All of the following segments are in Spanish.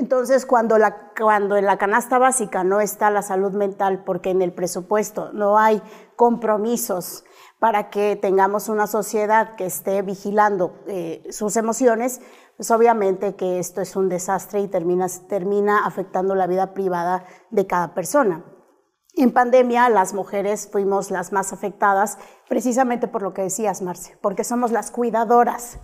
Entonces, cuando, la, cuando en la canasta básica no está la salud mental, porque en el presupuesto no hay compromisos para que tengamos una sociedad que esté vigilando eh, sus emociones, pues obviamente que esto es un desastre y termina, termina afectando la vida privada de cada persona. En pandemia las mujeres fuimos las más afectadas precisamente por lo que decías, Marce, porque somos las cuidadoras.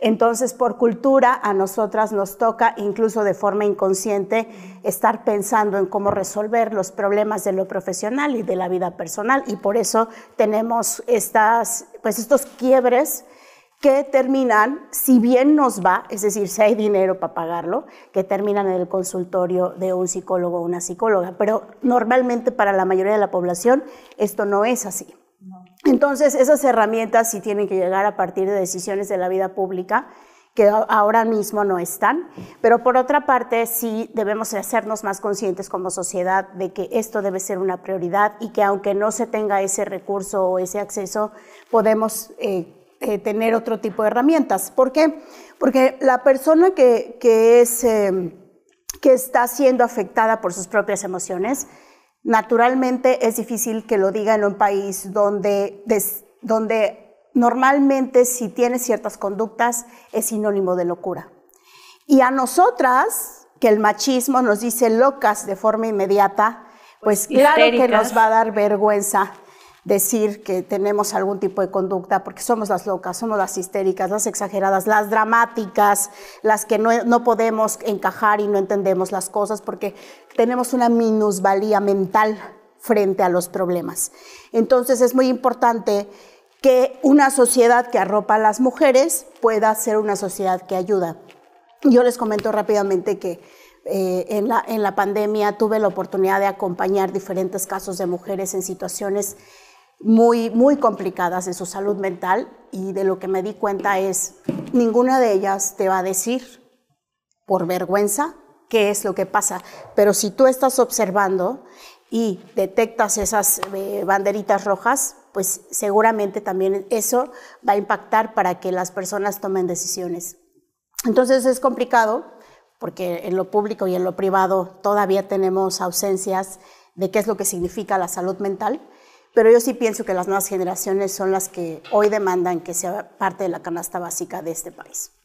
Entonces, por cultura, a nosotras nos toca, incluso de forma inconsciente, estar pensando en cómo resolver los problemas de lo profesional y de la vida personal. Y por eso tenemos estas, pues estos quiebres que terminan, si bien nos va, es decir, si hay dinero para pagarlo, que terminan en el consultorio de un psicólogo o una psicóloga. Pero normalmente para la mayoría de la población esto no es así. Entonces, esas herramientas sí tienen que llegar a partir de decisiones de la vida pública que ahora mismo no están, pero por otra parte sí debemos hacernos más conscientes como sociedad de que esto debe ser una prioridad y que aunque no se tenga ese recurso o ese acceso, podemos eh, eh, tener otro tipo de herramientas. ¿Por qué? Porque la persona que, que em, está siendo afectada por sus propias emociones Naturalmente es difícil que lo diga en un país donde, donde normalmente si tiene ciertas conductas es sinónimo de locura. Y a nosotras, que el machismo nos dice locas de forma inmediata, pues claro que nos va a dar vergüenza decir que tenemos algún tipo de conducta, porque somos las locas, somos las histéricas, las exageradas, las dramáticas, las que no, podemos encajar y no entendemos las cosas, porque tenemos una minusvalía mental frente a los problemas. Entonces es muy importante que una sociedad que arropa a las mujeres pueda ser una sociedad que ayuda. Yo les comento rápidamente que eh, en, la, en la pandemia tuve la oportunidad de acompañar diferentes casos de mujeres en situaciones muy, muy complicadas de su salud mental y de lo que me di cuenta es, ninguna de ellas te va a decir por vergüenza qué es lo que pasa, pero si tú estás observando y detectas esas eh, banderitas rojas, pues seguramente también eso va a impactar para que las personas tomen decisiones. Entonces es complicado porque en lo público y en lo privado todavía tenemos ausencias de qué es lo que significa la salud mental pero yo sí pienso que las nuevas generaciones son las que hoy demandan que sea parte de la canasta básica de este país.